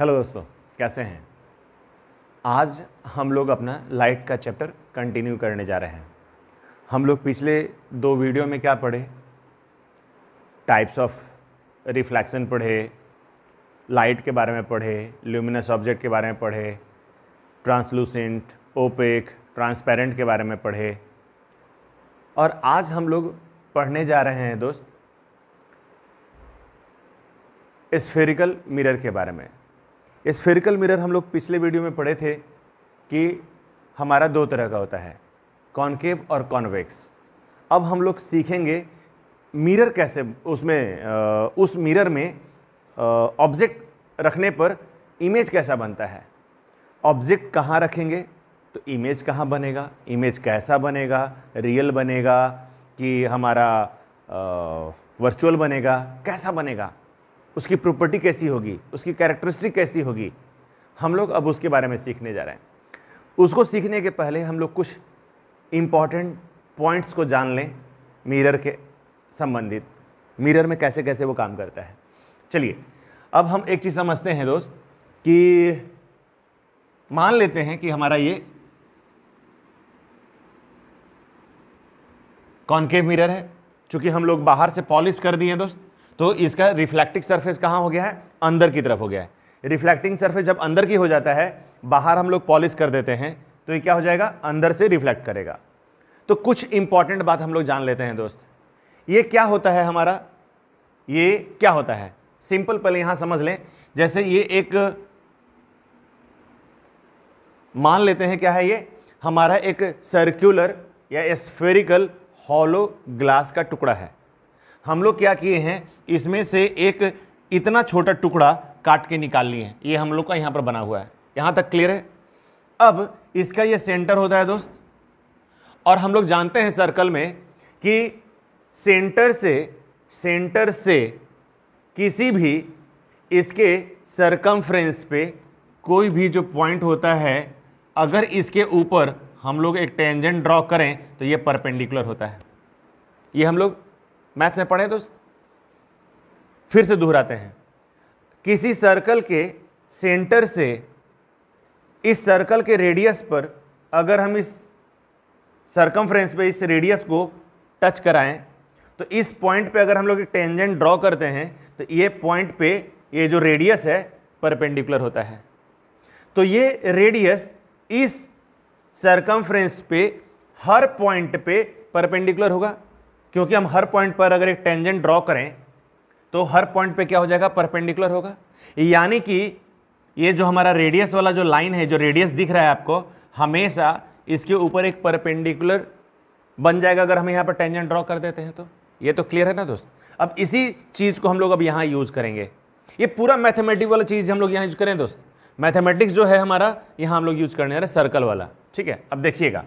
hello दोस्तों कैसे हैं आज हम लोग अपना लाइट का चैप्टर कंटिन्यू करने जा रहे हैं हम लोग पिछले दो वीडियो में क्या पढ़े टाइप्स ऑफ रिफ्लैक्शन पढ़े लाइट के बारे में पढ़े ल्यूमिनस ऑब्जेक्ट के बारे में पढ़े ट्रांसलूसेंट ओपेक ट्रांसपेरेंट के बारे में पढ़े और आज हम लोग पढ़ने जा रहे हैं दोस्त स्फेरिकल मिरर के बारे में स्फेरिकल मिरर हम लोग पिछले वीडियो में पढ़े थे कि हमारा दो तरह का होता है कॉन्केव और कॉन्वेक्स अब हम लोग सीखेंगे मिरर कैसे उसमें उस मिरर में ऑब्जेक्ट रखने पर इमेज कैसा बनता है ऑब्जेक्ट कहाँ रखेंगे तो इमेज कहाँ बनेगा इमेज कैसा बनेगा रियल बनेगा कि हमारा वर्चुअल बनेगा कैसा बनेगा उसकी प्रॉपर्टी कैसी होगी उसकी कैरेक्टरिस्टिक कैसी होगी हम लोग अब उसके बारे में सीखने जा रहे हैं उसको सीखने के पहले हम लोग कुछ इम्पॉर्टेंट पॉइंट्स को जान लें मिरर के संबंधित मिरर में कैसे कैसे वो काम करता है चलिए अब हम एक चीज़ समझते हैं दोस्त कि मान लेते हैं कि हमारा ये कॉन्केव मिरर है चूंकि हम लोग बाहर से पॉलिश कर दिए दोस्त तो इसका रिफ्लेक्टिव सरफेस कहाँ हो गया है अंदर की तरफ हो गया है रिफ्लेक्टिंग सरफेस जब अंदर की हो जाता है बाहर हम लोग पॉलिश कर देते हैं तो ये क्या हो जाएगा अंदर से रिफ्लेक्ट करेगा तो कुछ इंपॉर्टेंट बात हम लोग जान लेते हैं दोस्त ये क्या होता है हमारा ये क्या होता है सिंपल पहले यहाँ समझ लें जैसे ये एक मान लेते हैं क्या है ये हमारा एक सर्क्यूलर या स्फेरिकल हॉलो ग्लास का टुकड़ा है हम लोग क्या किए हैं इसमें से एक इतना छोटा टुकड़ा काट के निकाल लिए हैं ये हम लोग का यहाँ पर बना हुआ है यहाँ तक क्लियर है अब इसका ये सेंटर होता है दोस्त और हम लोग जानते हैं सर्कल में कि सेंटर से सेंटर से किसी भी इसके सरकम पे कोई भी जो पॉइंट होता है अगर इसके ऊपर हम लोग एक टेंजेंट ड्रॉ करें तो ये परपेंडिकुलर होता है ये हम लोग मैथ्स में पढ़े तो फिर से दोहराते हैं किसी सर्कल के सेंटर से इस सर्कल के रेडियस पर अगर हम इस सर्कमफ्रेंस पे इस रेडियस को टच कराएं तो इस पॉइंट पे अगर हम लोग एक टेंजेंट ड्रॉ करते हैं तो ये पॉइंट पे ये जो रेडियस है परपेंडिकुलर होता है तो ये रेडियस इस सर्कमफ्रेंस पे हर पॉइंट पे परपेंडिकुलर होगा क्योंकि हम हर पॉइंट पर अगर एक टेंजेंट ड्रॉ करें तो हर पॉइंट पे क्या हो जाएगा परपेंडिकुलर होगा यानी कि ये जो हमारा रेडियस वाला जो लाइन है जो रेडियस दिख रहा है आपको हमेशा इसके ऊपर एक परपेंडिकुलर बन जाएगा अगर हम यहाँ पर टेंजेंट ड्रॉ कर देते हैं तो ये तो क्लियर है ना दोस्त अब इसी चीज़ को हम लोग अब यहाँ यूज़ करेंगे ये पूरा मैथमेटिक वाला चीज़ हम लोग यहाँ यूज करें दोस्त मैथमेटिक्स जो है हमारा यहाँ हम लोग यूज करने वाले सर्कल वाला ठीक है अब देखिएगा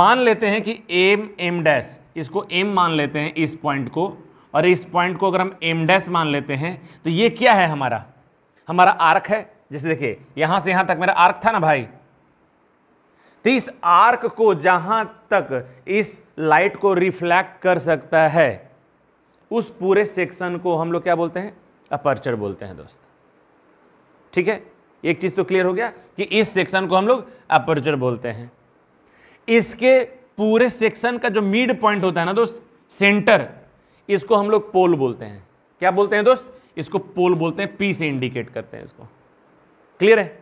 मान लेते हैं कि एम एम डैश इसको एम मान लेते हैं इस पॉइंट को और इस पॉइंट को अगर हम एम डैश मान लेते हैं तो ये क्या है हमारा हमारा आर्क है जैसे देखिए यहां से यहां तक मेरा आर्क था ना भाई तो इस आर्क को जहां तक इस लाइट को रिफ्लेक्ट कर सकता है उस पूरे सेक्शन को हम लोग क्या बोलते हैं अपर्चर बोलते हैं दोस्त ठीक है एक चीज़ तो क्लियर हो गया कि इस सेक्शन को हम लोग अपर्चर बोलते हैं इसके पूरे सेक्शन का जो मिड पॉइंट होता है ना दोस्त सेंटर इसको हम लोग पोल बोलते हैं क्या बोलते हैं दोस्त इसको पोल बोलते हैं पी से इंडिकेट करते हैं इसको क्लियर है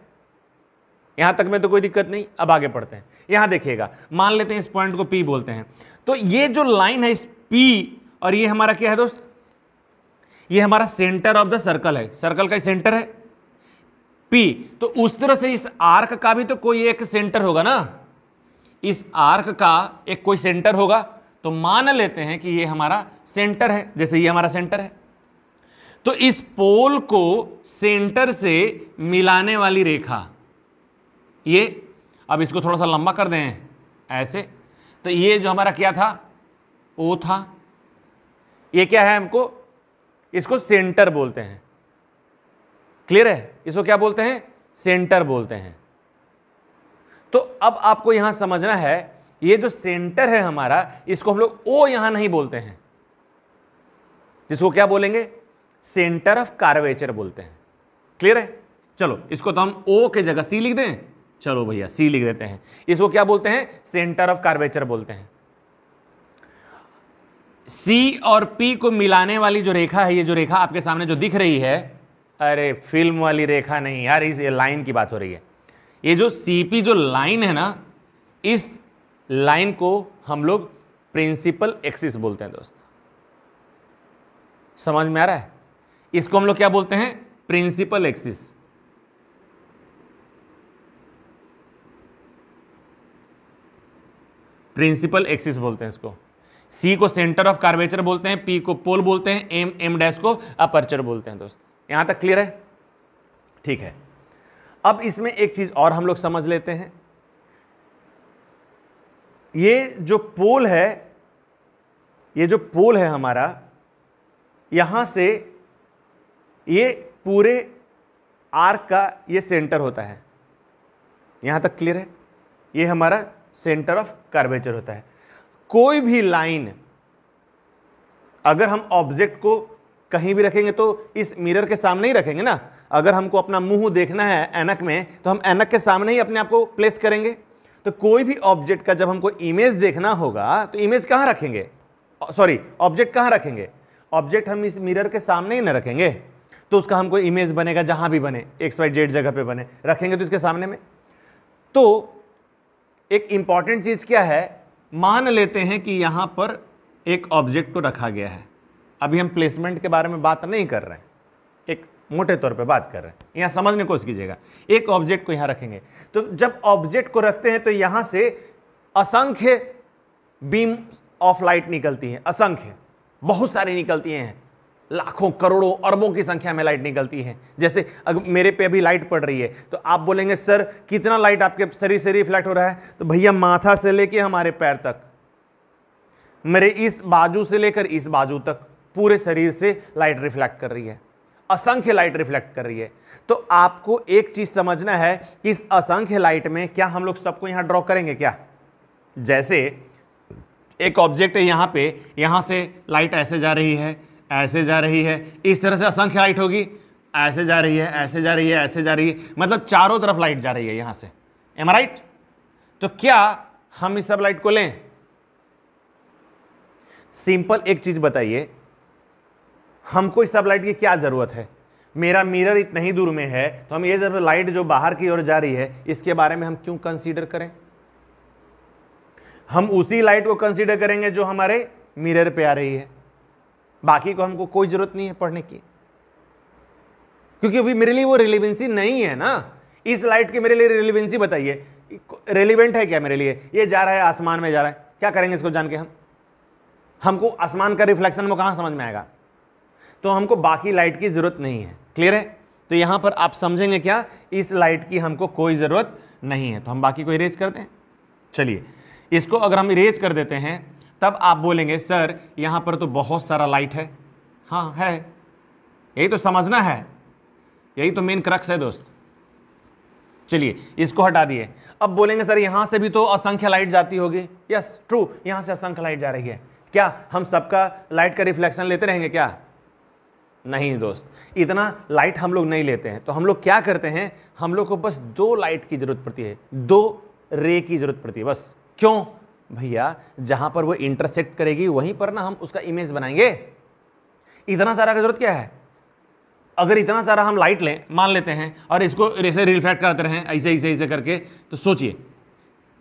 यहां तक में तो कोई दिक्कत नहीं अब आगे पढ़ते हैं यहां देखिएगा मान लेते हैं इस पॉइंट को पी बोलते हैं तो ये जो लाइन है इस पी और ये हमारा क्या है दोस्त ये हमारा सेंटर ऑफ द सर्कल है सर्कल का सेंटर है पी तो उस तरह से इस आर्क का भी तो कोई एक सेंटर होगा ना इस आर्क का एक कोई सेंटर होगा तो मान लेते हैं कि ये हमारा सेंटर है जैसे ये हमारा सेंटर है तो इस पोल को सेंटर से मिलाने वाली रेखा ये अब इसको थोड़ा सा लंबा कर दें ऐसे तो ये जो हमारा क्या था ओ था ये क्या है हमको इसको सेंटर बोलते हैं क्लियर है इसको क्या बोलते हैं सेंटर बोलते हैं तो अब आपको यहां समझना है ये जो सेंटर है हमारा इसको हम लोग ओ यहां नहीं बोलते हैं जिसको क्या बोलेंगे सेंटर ऑफ कार्वेचर बोलते हैं क्लियर है चलो इसको तो हम ओ के जगह सी लिख दें चलो भैया सी लिख देते हैं इसको क्या बोलते हैं सेंटर ऑफ कार्वेचर बोलते हैं सी और पी को मिलाने वाली जो रेखा है ये जो रेखा आपके सामने जो दिख रही है अरे फिल्म वाली रेखा नहीं यार इस लाइन की बात हो रही है ये जो सीपी जो लाइन है ना इस लाइन को हम लोग प्रिंसिपल एक्सिस बोलते हैं दोस्त समझ में आ रहा है इसको हम लोग क्या बोलते हैं प्रिंसिपल एक्सिस प्रिंसिपल एक्सिस बोलते हैं इसको सी को सेंटर ऑफ कार्वेचर बोलते हैं पी को पोल बोलते हैं एम एम डैश को अपर्चर बोलते हैं दोस्त यहां तक क्लियर है ठीक है अब इसमें एक चीज़ और हम लोग समझ लेते हैं ये जो पोल है ये जो पोल है हमारा यहां से ये पूरे आर्क का ये सेंटर होता है यहां तक क्लियर है ये हमारा सेंटर ऑफ कर्वेचर होता है कोई भी लाइन अगर हम ऑब्जेक्ट को कहीं भी रखेंगे तो इस मिरर के सामने ही रखेंगे ना अगर हमको अपना मुंह देखना है एनक में तो हम एनक के सामने ही अपने आप को प्लेस करेंगे तो कोई भी ऑब्जेक्ट का जब हमको इमेज देखना होगा तो इमेज कहाँ रखेंगे सॉरी ऑब्जेक्ट कहाँ रखेंगे ऑब्जेक्ट हम इस मिरर के सामने ही ना रखेंगे तो उसका हमको इमेज बनेगा जहाँ भी बने एक्स वाई जेड जगह पे बने रखेंगे तो इसके सामने में तो एक इम्पॉर्टेंट चीज़ क्या है मान लेते हैं कि यहाँ पर एक ऑब्जेक्ट को रखा गया है अभी हम प्लेसमेंट के बारे में बात नहीं कर रहे हैं मोटे तौर पे बात कर रहे हैं यहाँ समझने की कोशिश कीजिएगा एक ऑब्जेक्ट को यहाँ रखेंगे तो जब ऑब्जेक्ट को रखते हैं तो यहाँ से असंख्य बीम ऑफ लाइट निकलती है असंख्य बहुत सारी निकलती हैं लाखों करोड़ों अरबों की संख्या में लाइट निकलती है जैसे अगर मेरे पे अभी लाइट पड़ रही है तो आप बोलेंगे सर कितना लाइट आपके शरीर से रिफ्लेक्ट हो रहा है तो भैया माथा से लेके हमारे पैर तक मेरे इस बाजू से लेकर इस बाजू तक पूरे शरीर से लाइट रिफ्लेक्ट कर रही है असंख्य लाइट रिफ्लेक्ट कर रही है तो आपको एक चीज समझना है कि इस असंख्य लाइट में क्या हम लोग सबको यहां ड्रॉ करेंगे क्या जैसे एक ऑब्जेक्ट है यहां पे यहां से लाइट ऐसे जा रही है ऐसे जा रही है इस तरह से असंख्य लाइट होगी ऐसे जा रही है ऐसे जा रही है ऐसे जा रही है मतलब चारों तरफ लाइट जा रही है यहां से एम राइट तो क्या हम इस सब लाइट को लें सिंपल एक चीज बताइए हमको इस सब लाइट की क्या ज़रूरत है मेरा मिरर इतना ही दूर में है तो हम ये जब लाइट जो बाहर की ओर जा रही है इसके बारे में हम क्यों कंसीडर करें हम उसी लाइट को कंसीडर करेंगे जो हमारे मिरर पे आ रही है बाकी को हमको कोई ज़रूरत नहीं है पढ़ने की क्योंकि अभी मेरे लिए वो रिलीवेंसी नहीं है ना इस लाइट की मेरे लिए रिलीवेंसी बताइए रेलिवेंट है क्या मेरे लिए ये जा रहा है आसमान में जा रहा है क्या करेंगे इसको जान के हम हमको आसमान का रिफ्लेक्शन वो कहां समझ में आएगा तो हमको बाकी लाइट की ज़रूरत नहीं है क्लियर है तो यहाँ पर आप समझेंगे क्या इस लाइट की हमको कोई ज़रूरत नहीं है तो हम बाकी को इरेज कर दें चलिए इसको अगर हम इरेज कर देते हैं तब आप बोलेंगे सर यहाँ पर तो बहुत सारा लाइट है हाँ है यही तो समझना है यही तो मेन क्रक्स है दोस्त चलिए इसको हटा दिए अब बोलेंगे सर यहाँ से भी तो असंख्य लाइट जाती होगी यस ट्रू यहाँ से असंख्य लाइट जा रही है क्या हम सबका लाइट का रिफ्लेक्शन लेते रहेंगे क्या नहीं दोस्त इतना लाइट हम लोग नहीं लेते हैं तो हम लोग क्या करते हैं हम लोग को बस दो लाइट की ज़रूरत पड़ती है दो रे की ज़रूरत पड़ती है बस क्यों भैया जहां पर वो इंटरसेक्ट करेगी वहीं पर ना हम उसका इमेज बनाएंगे इतना सारा की ज़रूरत क्या है अगर इतना सारा हम लाइट लें मान लेते हैं और इसको ऐसे रिफ्लेक्ट करते रहें ऐसे ऐसे ऐसे करके तो सोचिए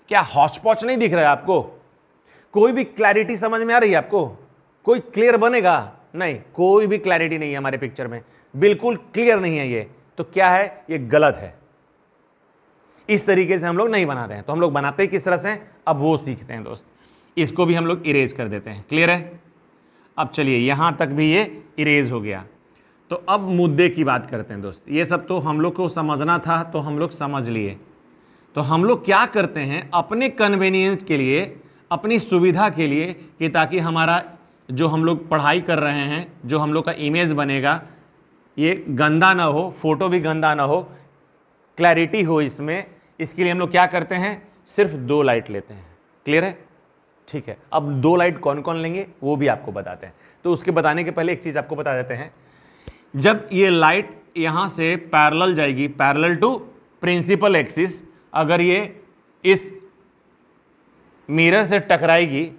क्या हॉचपॉच नहीं दिख रहा है आपको कोई भी क्लैरिटी समझ में आ रही है आपको कोई क्लियर बनेगा नहीं कोई भी क्लैरिटी नहीं है हमारे पिक्चर में बिल्कुल क्लियर नहीं है ये तो क्या है ये गलत है इस तरीके से हम लोग नहीं बनाते हैं तो हम लोग बनाते हैं किस तरह से अब वो सीखते हैं दोस्त इसको भी हम लोग इरेज कर देते हैं क्लियर है अब चलिए यहां तक भी ये इरेज हो गया तो अब मुद्दे की बात करते हैं दोस्त ये सब तो हम लोग को समझना था तो हम लोग समझ लिए तो हम लोग क्या करते हैं अपने कन्वीनियंस के लिए अपनी सुविधा के लिए कि ताकि हमारा जो हम लोग पढ़ाई कर रहे हैं जो हम लोग का इमेज बनेगा ये गंदा ना हो फोटो भी गंदा ना हो क्लैरिटी हो इसमें इसके लिए हम लोग क्या करते हैं सिर्फ दो लाइट लेते हैं क्लियर है ठीक है अब दो लाइट कौन कौन लेंगे वो भी आपको बताते हैं तो उसके बताने के पहले एक चीज़ आपको बता देते हैं जब ये लाइट यहाँ से पैरल जाएगी पैरल टू प्रिंसिपल एक्सिस अगर ये इस मिरर से टकराएगी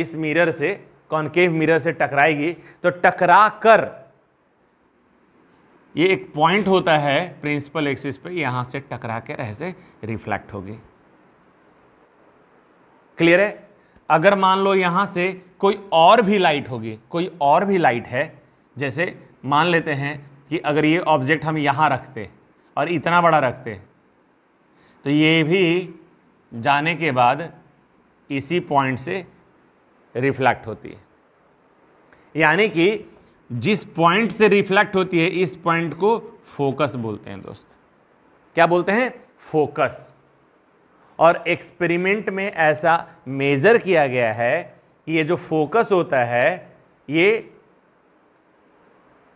इस मिरर से कॉन्केव मिरर से टकराएगी तो टकरा कर ये एक पॉइंट होता है प्रिंसिपल एक्सिस पे यहां से टकरा कर ऐसे रिफ्लेक्ट होगी क्लियर है अगर मान लो यहां से कोई और भी लाइट होगी कोई और भी लाइट है जैसे मान लेते हैं कि अगर ये ऑब्जेक्ट हम यहां रखते और इतना बड़ा रखते तो ये भी जाने के बाद इसी पॉइंट से रिफ्लेक्ट होती है यानी कि जिस पॉइंट से रिफ्लेक्ट होती है इस पॉइंट को फोकस बोलते हैं दोस्त क्या बोलते हैं फोकस और एक्सपेरिमेंट में ऐसा मेज़र किया गया है कि ये जो फोकस होता है ये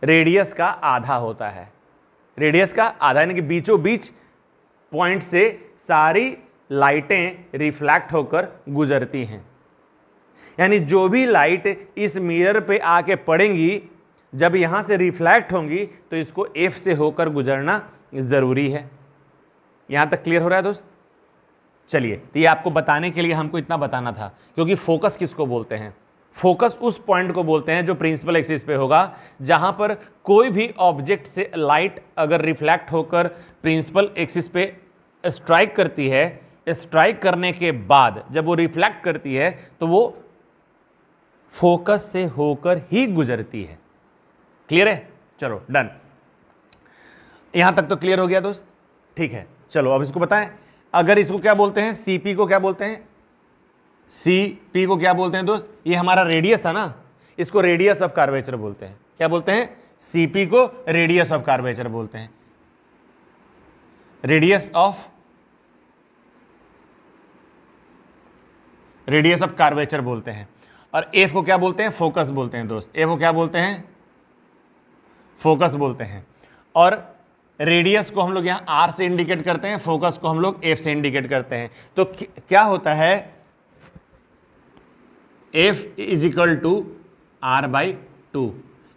रेडियस का आधा होता है रेडियस का आधा यानी कि बीचों बीच पॉइंट से सारी लाइटें रिफ्लैक्ट होकर गुजरती हैं यानी जो भी लाइट इस मिरर पे आके पड़ेंगी जब यहाँ से रिफ्लैक्ट होंगी तो इसको एफ से होकर गुजरना ज़रूरी है यहाँ तक क्लियर हो रहा है दोस्त चलिए तो ये आपको बताने के लिए हमको इतना बताना था क्योंकि फोकस किसको बोलते हैं फोकस उस पॉइंट को बोलते हैं जो प्रिंसिपल एक्सिस पे होगा जहाँ पर कोई भी ऑब्जेक्ट से लाइट अगर रिफ्लैक्ट होकर प्रिंसिपल एक्सिस पे स्ट्राइक करती है स्ट्राइक करने के बाद जब वो रिफ्लेक्ट करती है तो वो फोकस से होकर ही गुजरती है क्लियर है चलो डन यहां तक तो क्लियर हो गया दोस्त ठीक है चलो अब इसको बताएं अगर इसको क्या बोलते हैं सीपी को क्या बोलते हैं सी पी को क्या बोलते हैं दोस्त ये हमारा रेडियस था ना इसको रेडियस ऑफ कार्वेचर बोलते हैं क्या बोलते हैं सीपी को रेडियस ऑफ कार्वेचर बोलते हैं radius of radius of curvature बोलते हैं और एफ को क्या बोलते हैं फोकस बोलते हैं दोस्त एफ को क्या बोलते हैं फोकस बोलते हैं और रेडियस को हम लोग यहाँ आर से इंडिकेट करते हैं फोकस को हम लोग एफ से इंडिकेट करते हैं तो क्या होता है F is equal to R by two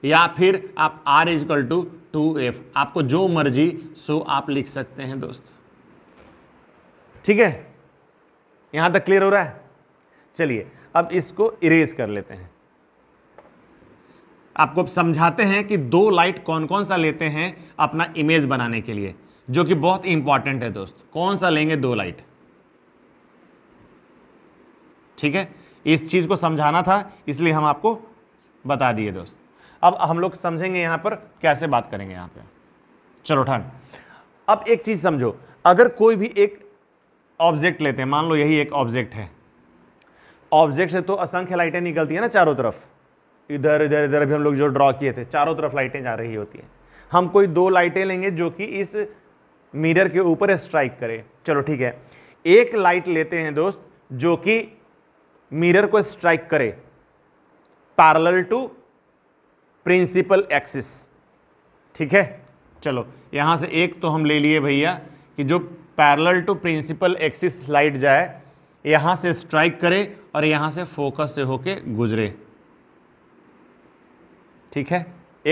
या फिर आप R is equal to two F आपको जो मर्जी सो आप लिख सकते हैं दोस्त ठीक है यहां तक क्लियर हो रहा है चलिए अब इसको इरेज कर लेते हैं आपको समझाते हैं कि दो लाइट कौन कौन सा लेते हैं अपना इमेज बनाने के लिए जो कि बहुत इंपॉर्टेंट है दोस्त कौन सा लेंगे दो लाइट ठीक है इस चीज़ को समझाना था इसलिए हम आपको बता दिए दोस्त अब हम लोग समझेंगे यहां पर कैसे बात करेंगे यहां पे चलो ठान अब एक चीज़ समझो अगर कोई भी एक ऑब्जेक्ट लेते हैं मान लो यही एक ऑब्जेक्ट है ऑब्जेक्ट से तो असंख्य लाइटें निकलती हैं ना चारों तरफ इधर इधर इधर अभी हम लोग जो ड्रॉ किए थे चारों तरफ लाइटें जा रही होती हैं हम कोई दो लाइटें लेंगे जो कि इस मिरर के ऊपर स्ट्राइक करें चलो ठीक है एक लाइट लेते हैं दोस्त जो कि मिरर को स्ट्राइक करे पैरल टू प्रिंसिपल एक्सिस ठीक है चलो यहां से एक तो हम ले लिए भैया कि जो parallel to principal axis light जाए यहां से स्ट्राइक करे और यहां से फोकस से होके गुजरे ठीक है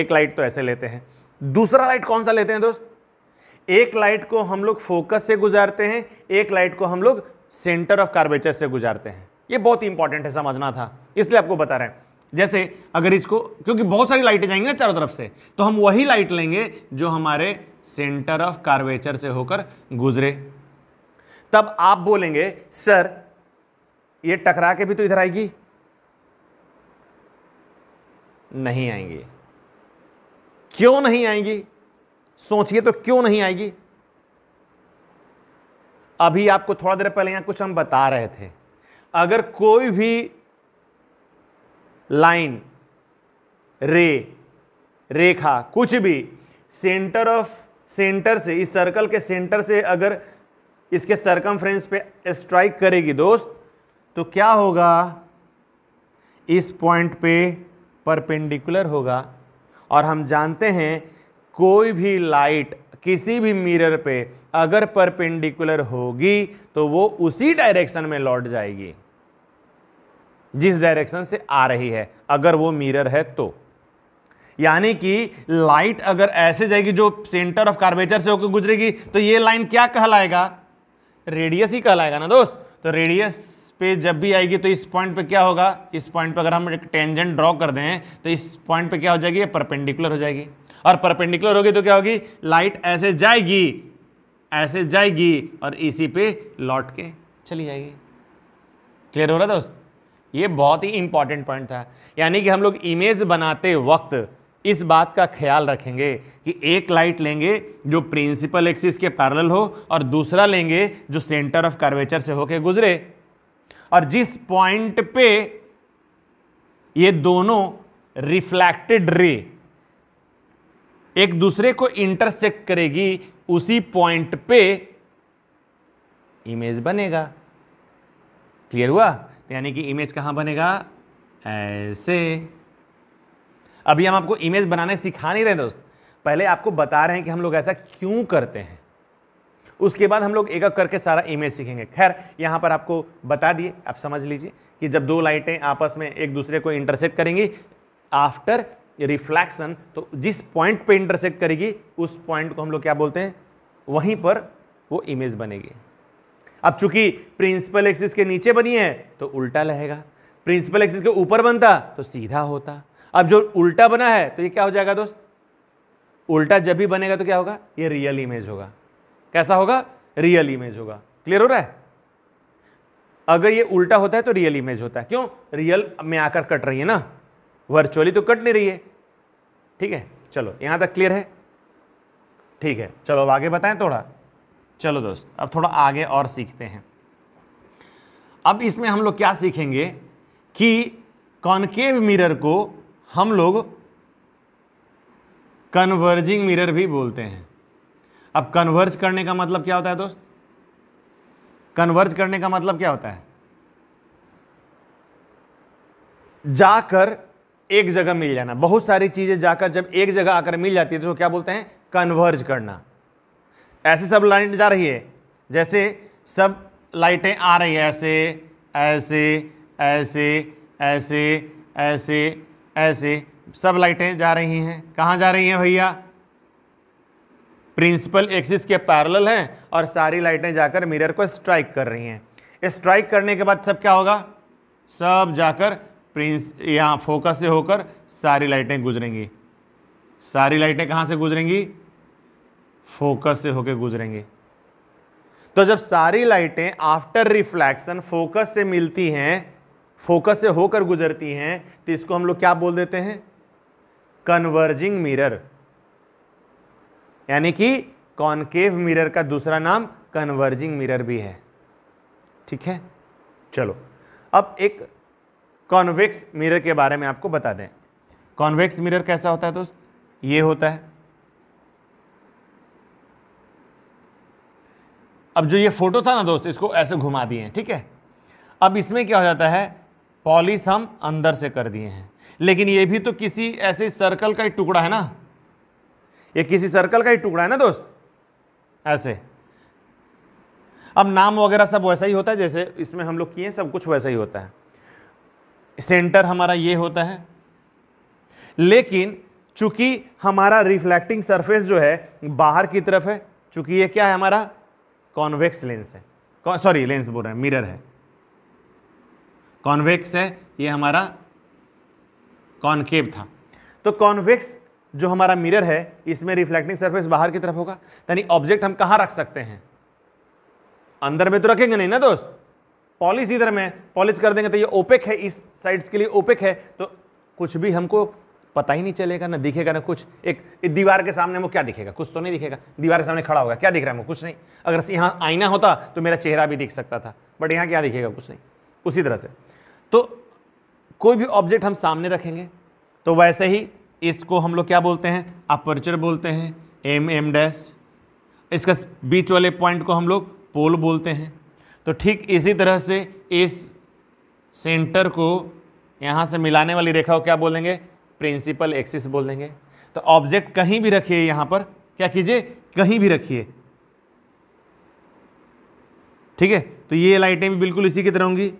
एक लाइट तो ऐसे लेते हैं दूसरा लाइट कौन सा लेते हैं दोस्त एक लाइट को हम लोग फोकस से गुजारते हैं एक लाइट को हम लोग सेंटर ऑफ कार्बेचर से गुजारते हैं ये बहुत इंपॉर्टेंट है समझना था इसलिए आपको बता रहे हैं जैसे अगर इसको क्योंकि बहुत सारी लाइटें जाएंगी ना चारों तरफ से तो हम वही लाइट लेंगे जो हमारे सेंटर ऑफ कार्वेचर से होकर गुजरे तब आप बोलेंगे सर ये टकरा के भी तो इधर आएगी नहीं आएंगी क्यों नहीं आएंगी सोचिए तो क्यों नहीं आएगी अभी आपको थोड़ा देर पहले यहां कुछ हम बता रहे थे अगर कोई भी लाइन रे रेखा कुछ भी सेंटर ऑफ सेंटर से इस सर्कल के सेंटर से अगर इसके सरकमफ्रेंस पे स्ट्राइक करेगी दोस्त तो क्या होगा इस पॉइंट पे परपेंडिकुलर होगा और हम जानते हैं कोई भी लाइट किसी भी मिरर पे अगर परपेंडिकुलर होगी तो वो उसी डायरेक्शन में लौट जाएगी जिस डायरेक्शन से आ रही है अगर वो मिरर है तो यानी कि लाइट अगर ऐसे जाएगी जो सेंटर ऑफ कार्बेचर से होकर गुजरेगी तो ये लाइन क्या कहलाएगा रेडियस ही कहलाएगा ना दोस्त तो रेडियस पे जब भी आएगी तो इस पॉइंट पे क्या होगा इस पॉइंट पे अगर हम एक टेंजेंट ड्रॉ कर दें तो इस पॉइंट पे क्या हो जाएगी परपेंडिकुलर हो जाएगी और परपेंडिकुलर होगी तो क्या होगी लाइट ऐसे जाएगी ऐसे जाएगी और इसी पे लौट के चली जाएगी क्लियर हो रहा दोस्त ये बहुत ही इंपॉर्टेंट पॉइंट था यानी कि हम लोग इमेज बनाते वक्त इस बात का ख्याल रखेंगे कि एक लाइट लेंगे जो प्रिंसिपल एक्सिस के पैरेलल हो और दूसरा लेंगे जो सेंटर ऑफ कर्वेचर से होके गुजरे और जिस पॉइंट पे ये दोनों रिफ्लेक्टेड रे एक दूसरे को इंटरसेक्ट करेगी उसी पॉइंट पे इमेज बनेगा क्लियर हुआ यानी कि इमेज कहां बनेगा ऐसे अभी हम आपको इमेज बनाने सिखा नहीं रहे दोस्त पहले आपको बता रहे हैं कि हम लोग ऐसा क्यों करते हैं उसके बाद हम लोग एक एक करके सारा इमेज सीखेंगे खैर यहाँ पर आपको बता दिए आप समझ लीजिए कि जब दो लाइटें आपस में एक दूसरे को इंटरसेक्ट करेंगी आफ्टर रिफ्लैक्शन तो जिस पॉइंट पे इंटरसेक्ट करेगी उस पॉइंट को हम लोग क्या बोलते हैं वहीं पर वो इमेज बनेगी अब चूंकि प्रिंसिपल एक्सिस के नीचे बनी है तो उल्टा रहेगा प्रिंसिपल एक्सिस के ऊपर बनता तो सीधा होता अब जो उल्टा बना है तो ये क्या हो जाएगा दोस्त उल्टा जब भी बनेगा तो क्या होगा ये रियल इमेज होगा कैसा होगा रियल इमेज होगा क्लियर हो रहा है अगर ये उल्टा होता है तो रियल इमेज होता है क्यों रियल में आकर कट रही है ना वर्चुअली तो कट नहीं रही है ठीक है चलो यहां तक क्लियर है ठीक है चलो अब आगे बताएं थोड़ा चलो दोस्त अब थोड़ा आगे और सीखते हैं अब इसमें हम लोग क्या सीखेंगे कि कॉन्केव मिरर को हम लोग कन्वर्जिंग मिरर भी बोलते हैं अब कन्वर्ज करने का मतलब क्या होता है दोस्त कन्वर्ज करने का मतलब क्या होता है जाकर एक जगह मिल जाना बहुत सारी चीज़ें जाकर जब एक जगह आकर मिल जाती है तो क्या बोलते हैं कन्वर्ज करना ऐसे सब लाइट जा रही है जैसे सब लाइटें आ रही है ऐसे ऐसे ऐसे ऐसे ऐसे ऐसे सब लाइटें जा रही हैं कहाँ जा रही हैं भैया प्रिंसिपल एक्सिस के पैरेलल हैं और सारी लाइटें जाकर मिरर को स्ट्राइक कर रही हैं स्ट्राइक करने के बाद सब क्या होगा सब जाकर प्रिंस यहाँ फोकस से होकर सारी लाइटें गुजरेंगी सारी लाइटें कहाँ से गुजरेंगी फोकस से होकर गुजरेंगी तो जब सारी लाइटें आफ्टर रिफ्लैक्शन फोकस से मिलती हैं फोकस से होकर गुजरती हैं तो इसको हम लोग क्या बोल देते हैं कन्वर्जिंग मिरर यानी कि कॉन्केव मिरर का दूसरा नाम कन्वर्जिंग मिरर भी है ठीक है चलो अब एक कॉन्वेक्स मिरर के बारे में आपको बता दें कॉन्वेक्स मिरर कैसा होता है दोस्त ये होता है अब जो ये फोटो था ना दोस्त इसको ऐसे घुमा दिए ठीक है अब इसमें क्या हो जाता है पॉलिश हम अंदर से कर दिए हैं लेकिन ये भी तो किसी ऐसे सर्कल का ही टुकड़ा है ना ये किसी सर्कल का ही टुकड़ा है ना दोस्त ऐसे अब नाम वगैरह सब वैसा ही होता है जैसे इसमें हम लोग किए सब कुछ वैसा ही होता है सेंटर हमारा ये होता है लेकिन चूंकि हमारा रिफ्लेक्टिंग सरफेस जो है बाहर की तरफ है चूंकि ये क्या है हमारा कॉन्वेक्स लेंस है सॉरी लेंस बोल रहे हैं मिरर है कॉन्वेक्स है ये हमारा कॉन्केव था तो कॉन्वेक्स जो हमारा मिरर है इसमें रिफ्लेक्टिंग सरफेस बाहर की तरफ होगा यानी ऑब्जेक्ट हम कहाँ रख सकते हैं अंदर में तो रखेंगे नहीं ना दोस्त पॉलिश इधर में पॉलिश कर देंगे तो ये ओपेक है इस साइड्स के लिए ओपेक है तो कुछ भी हमको पता ही नहीं चलेगा ना दिखेगा ना कुछ एक दीवार के सामने वो क्या दिखेगा कुछ तो नहीं दिखेगा दीवार के सामने खड़ा होगा क्या दिख रहा है वो कुछ नहीं अगर यहाँ आईना होता तो मेरा चेहरा भी दिख सकता था बट यहाँ क्या दिखेगा कुछ नहीं उसी तरह से तो कोई भी ऑब्जेक्ट हम सामने रखेंगे तो वैसे ही इसको हम लोग क्या बोलते हैं अपर्चर बोलते हैं एम एम डैश इसका बीच वाले पॉइंट को हम लोग पोल बोलते हैं तो ठीक इसी तरह से इस सेंटर को यहाँ से मिलाने वाली रेखा को क्या बोलेंगे प्रिंसिपल एक्सिस बोल देंगे तो ऑब्जेक्ट कहीं भी रखिए यहाँ पर क्या कीजिए कहीं भी रखिए ठीक है तो ये लाइटें भी बिल्कुल इसी की तरह होंगी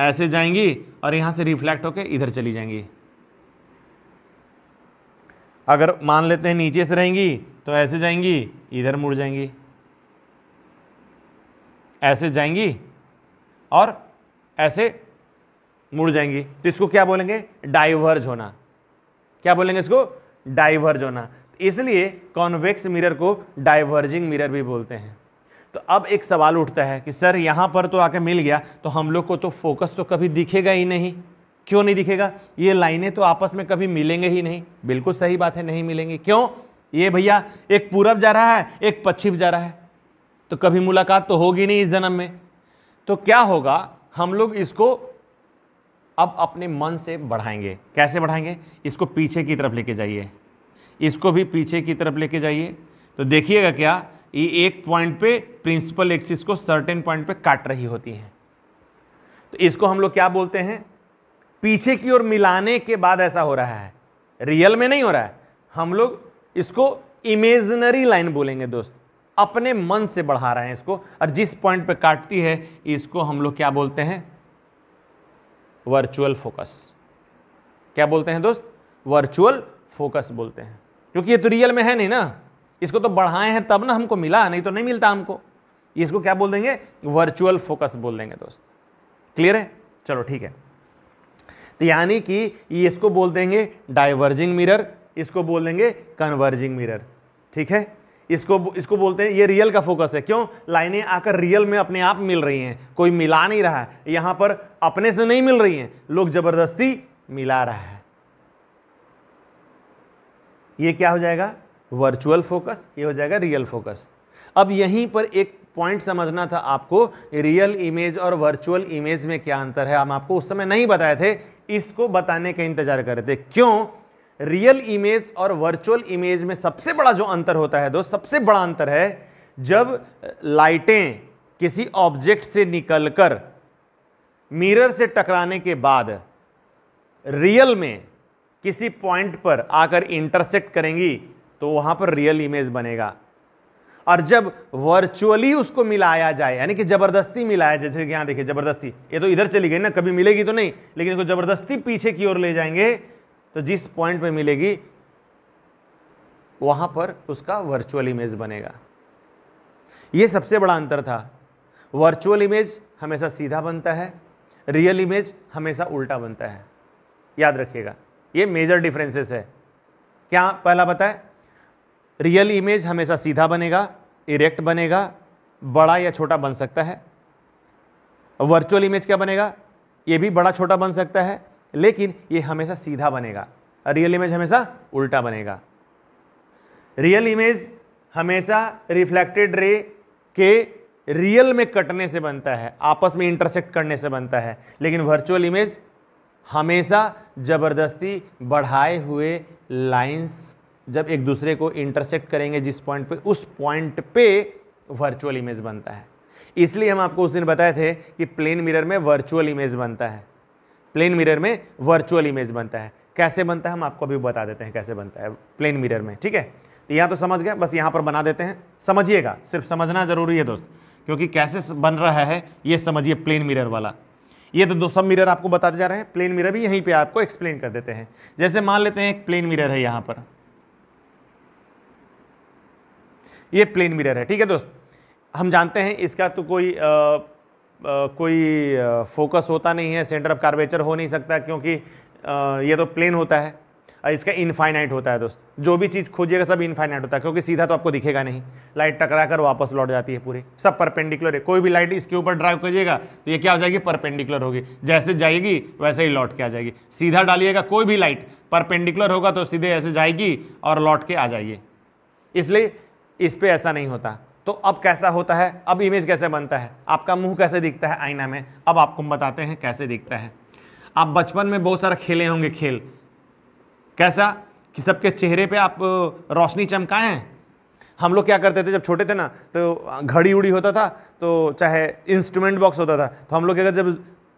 ऐसे जाएंगी और यहाँ से रिफ्लेक्ट होकर इधर चली जाएंगी अगर मान लेते हैं नीचे से रहेंगी तो ऐसे जाएंगी इधर मुड़ जाएंगी ऐसे जाएंगी और ऐसे मुड़ जाएंगी तो इसको क्या बोलेंगे डाइवर्ज होना क्या बोलेंगे इसको डाइवर्ज होना इसलिए कॉन्वेक्स मिरर को डाइवर्जिंग मिरर भी बोलते हैं तो अब एक सवाल उठता है कि सर यहाँ पर तो आके मिल गया तो हम लोग को तो फोकस तो कभी दिखेगा ही नहीं क्यों नहीं दिखेगा ये लाइनें तो आपस में कभी मिलेंगे ही नहीं बिल्कुल सही बात है नहीं मिलेंगे क्यों ये भैया एक पूरब जा रहा है एक पश्चिम जा रहा है तो कभी मुलाकात तो होगी नहीं इस जन्म में तो क्या होगा हम लोग इसको अब अपने मन से बढ़ाएंगे कैसे बढ़ाएंगे इसको पीछे की तरफ लेके जाइए इसको भी पीछे की तरफ लेके जाइए तो देखिएगा क्या ये एक पॉइंट पे प्रिंसिपल एक्सिस को सर्टेन पॉइंट पे काट रही होती है तो इसको हम लोग क्या बोलते हैं पीछे की ओर मिलाने के बाद ऐसा हो रहा है रियल में नहीं हो रहा है हम लोग इसको इमेजनरी लाइन बोलेंगे दोस्त अपने मन से बढ़ा रहे हैं इसको और जिस पॉइंट पे काटती है इसको हम लोग क्या बोलते हैं वर्चुअल फोकस क्या बोलते हैं दोस्त वर्चुअल फोकस बोलते हैं क्योंकि ये तो रियल में है नहीं ना इसको तो बढ़ाए हैं तब ना हमको मिला नहीं तो नहीं मिलता हमको इसको क्या बोल देंगे वर्चुअल फोकस बोल देंगे दोस्त क्लियर है चलो ठीक है तो यानी कि इसको बोल देंगे डाइवर्जिंग मिरर इसको बोल देंगे कन्वर्जिंग मिरर ठीक है इसको इसको बोलते हैं ये रियल का फोकस है क्यों लाइनें आकर रियल में अपने आप मिल रही हैं कोई मिला नहीं रहा है यहां पर अपने से नहीं मिल रही हैं लोग जबरदस्ती मिला रहा है ये क्या हो जाएगा वर्चुअल फोकस ये हो जाएगा रियल फोकस अब यहीं पर एक पॉइंट समझना था आपको रियल इमेज और वर्चुअल इमेज में क्या अंतर है हम आपको उस समय नहीं बताए थे इसको बताने का इंतजार कर रहे थे क्यों रियल इमेज और वर्चुअल इमेज में सबसे बड़ा जो अंतर होता है दोस्त सबसे बड़ा अंतर है जब लाइटें किसी ऑब्जेक्ट से निकलकर मिरर से टकराने के बाद रियल में किसी पॉइंट पर आकर इंटरसेक्ट करेंगी तो वहां पर रियल इमेज बनेगा और जब वर्चुअली उसको मिलाया जाए यानी कि जबरदस्ती मिलाया जैसे कि यहां देखिए जबरदस्ती ये तो इधर चली गई ना कभी मिलेगी तो नहीं लेकिन इसको जबरदस्ती पीछे की ओर ले जाएंगे तो जिस पॉइंट में मिलेगी वहां पर उसका वर्चुअल इमेज बनेगा यह सबसे बड़ा अंतर था वर्चुअल इमेज हमेशा सीधा बनता है रियल इमेज हमेशा उल्टा बनता है याद रखिएगा ये मेजर डिफरेंसेस है क्या पहला बताए रियल इमेज हमेशा सीधा बनेगा इरेक्ट बनेगा बड़ा या छोटा बन सकता है वर्चुअल इमेज क्या बनेगा ये भी बड़ा छोटा बन सकता है लेकिन ये हमेशा सीधा बनेगा रियल इमेज हमेशा उल्टा बनेगा रियल इमेज हमेशा रिफ्लेक्टेड रे के रियल में कटने से बनता है आपस में इंटरसेक्ट करने से बनता है लेकिन वर्चुअल इमेज हमेशा ज़बरदस्ती बढ़ाए हुए लाइंस जब एक दूसरे को इंटरसेक्ट करेंगे जिस पॉइंट पे उस पॉइंट पे वर्चुअल इमेज बनता है इसलिए हम आपको उस दिन बताए थे कि प्लेन मिरर में वर्चुअल इमेज बनता है प्लेन मिरर में वर्चुअल इमेज बनता है कैसे बनता है हम आपको अभी बता देते हैं कैसे बनता है प्लेन मिरर में ठीक है तो यहाँ तो समझ गए बस यहाँ पर बना देते हैं समझिएगा सिर्फ समझना ज़रूरी है दोस्त क्योंकि कैसे बन रहा है ये समझिए प्लेन मिरर वाला ये तो दो सब मिरर आपको बताते जा रहे हैं प्लेन मिरर भी यहीं पे आपको एक्सप्लेन कर देते हैं जैसे मान लेते हैं एक प्लेन मिरर है यहाँ पर ये प्लेन मिरर है ठीक है दोस्त हम जानते हैं इसका तो कोई आ, आ, कोई फोकस होता नहीं है सेंटर ऑफ कार्वेचर हो नहीं सकता क्योंकि आ, ये तो प्लेन होता है इसका इनफाइनाइट होता है दोस्त जो भी चीज़ खोजिएगा सब इनफाइनाइट होता है क्योंकि सीधा तो आपको दिखेगा नहीं लाइट टकरा कर वापस लौट जाती है पूरी सब परपेंडिकुलर है कोई भी लाइट इसके ऊपर ड्राइव कीजिएगा तो ये क्या हो जाएगी परपेंडिकुलर होगी जैसे जाएगी वैसे ही लौट के आ जाएगी सीधा डालिएगा कोई भी लाइट परपेंडिकुलर होगा तो सीधे ऐसे जाएगी और लौट के आ जाइए इसलिए इस पर ऐसा नहीं होता तो अब कैसा होता है अब इमेज कैसे बनता है आपका मुंह कैसे दिखता है आईना में अब आपको बताते हैं कैसे दिखता है आप बचपन में बहुत सारा खेले होंगे खेल कैसा कि सबके चेहरे पे आप रोशनी चमकाए हैं हम लोग क्या करते थे जब छोटे थे ना तो घड़ी उड़ी होता था तो चाहे इंस्ट्रूमेंट बॉक्स होता था तो हम लोग अगर जब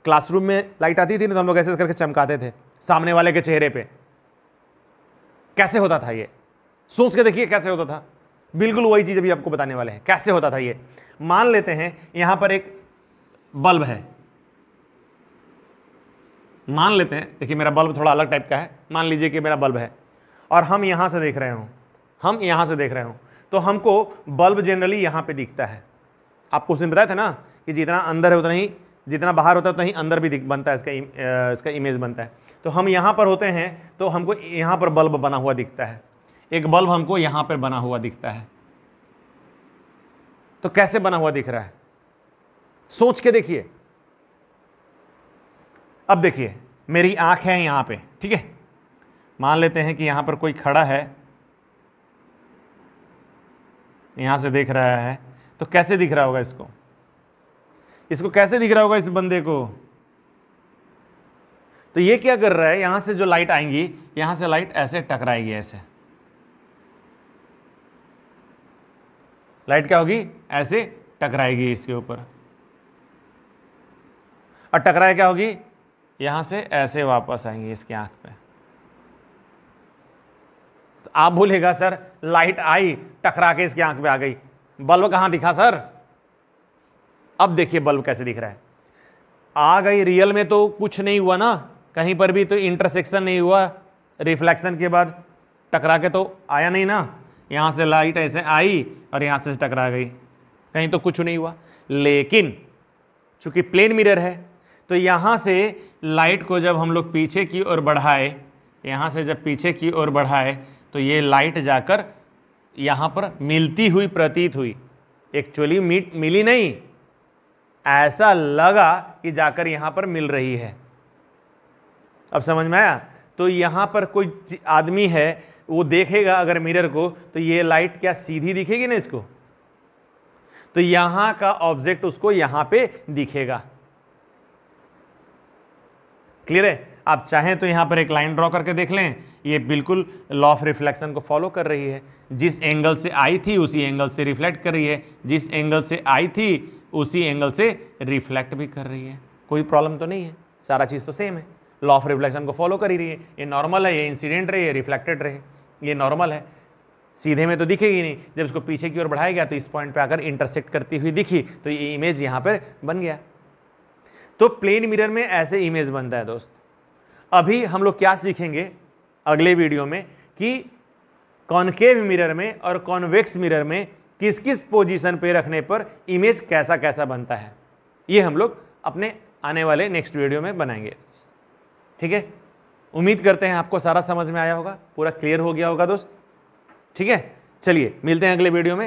क्लासरूम में लाइट आती थी ना तो हम लोग ऐसे करके चमकाते थे सामने वाले के चेहरे पे कैसे होता था ये सोच के देखिए कैसे होता था बिल्कुल वही चीज़ अभी आपको बताने वाले हैं कैसे होता था ये मान लेते हैं यहाँ पर एक बल्ब है मान लेते हैं देखिए मेरा बल्ब थोड़ा अलग टाइप का है मान लीजिए कि मेरा बल्ब है और हम यहाँ से देख रहे हो हम यहाँ से देख रहे हो तो हमको बल्ब जनरली यहाँ पे दिखता है आपको उसने बताया था ना कि जितना अंदर है उतना ही जितना बाहर होता है उतना ही अंदर भी बनता है इसका इसका इमेज बनता है तो हम यहाँ पर होते हैं तो हमको यहाँ पर बल्ब बना हुआ दिखता है एक बल्ब हमको यहां पर बना हुआ दिखता है तो कैसे बना हुआ दिख रहा है सोच के देखिए अब देखिए मेरी आंख है यहां पे ठीक है मान लेते हैं कि यहां पर कोई खड़ा है यहां से देख रहा है तो कैसे दिख रहा होगा इसको इसको कैसे दिख रहा होगा इस बंदे को तो ये क्या कर रहा है यहां से जो लाइट आएंगी यहां से लाइट ऐसे टकराएगी ऐसे लाइट क्या होगी ऐसे टकराएगी इसके ऊपर और टकराए क्या होगी यहां से ऐसे वापस आएंगे इसकी आंख पे तो आप भूलेगा सर लाइट आई टकरा के इसकी आंख पे आ गई बल्ब कहाँ दिखा सर अब देखिए बल्ब कैसे दिख रहा है आ गई रियल में तो कुछ नहीं हुआ ना कहीं पर भी तो इंटरसेक्शन नहीं हुआ रिफ्लेक्शन के बाद टकरा के तो आया नहीं ना यहाँ से लाइट ऐसे आई और यहाँ से टकरा गई कहीं तो कुछ नहीं हुआ लेकिन चूंकि प्लेन मिरर है तो यहाँ से लाइट को जब हम लोग पीछे की ओर बढ़ाए यहाँ से जब पीछे की ओर बढ़ाए तो ये लाइट जाकर यहाँ पर मिलती हुई प्रतीत हुई एक्चुअली मीट मिली नहीं ऐसा लगा कि जाकर यहाँ पर मिल रही है अब समझ में आया तो यहाँ पर कोई आदमी है वो देखेगा अगर मिरर को तो ये लाइट क्या सीधी दिखेगी ना इसको तो यहां का ऑब्जेक्ट उसको यहां पे दिखेगा क्लियर है आप चाहें तो यहां पर एक लाइन ड्रॉ करके देख लें ये बिल्कुल लॉ ऑफ रिफ्लेक्शन को फॉलो कर रही है जिस एंगल से आई थी उसी एंगल से रिफ्लेक्ट कर रही है जिस एंगल से आई थी उसी एंगल से रिफ्लेक्ट भी कर रही है कोई प्रॉब्लम तो नहीं है सारा चीज़ तो सेम है लॉ ऑफ रिफ्लेक्शन को फॉलो कर ही रही है ये नॉर्मल है ये इंसिडेंट रहे ये रिफ्लेक्टेड रहे ये नॉर्मल है सीधे में तो दिखेगी नहीं जब इसको पीछे की ओर बढ़ाया गया तो इस पॉइंट पे आकर इंटरसेक्ट करती हुई दिखी तो ये इमेज यहां पर बन गया तो प्लेन मिरर में ऐसे इमेज बनता है दोस्त अभी हम लोग क्या सीखेंगे अगले वीडियो में कि कॉनकेव मिरर में और कॉन्वेक्स मिरर में किस किस पोजीशन पे रखने पर इमेज कैसा कैसा बनता है ये हम लोग अपने आने वाले नेक्स्ट वीडियो में बनाएंगे ठीक है उम्मीद करते हैं आपको सारा समझ में आया होगा पूरा क्लियर हो गया होगा दोस्त ठीक है चलिए मिलते हैं अगले वीडियो में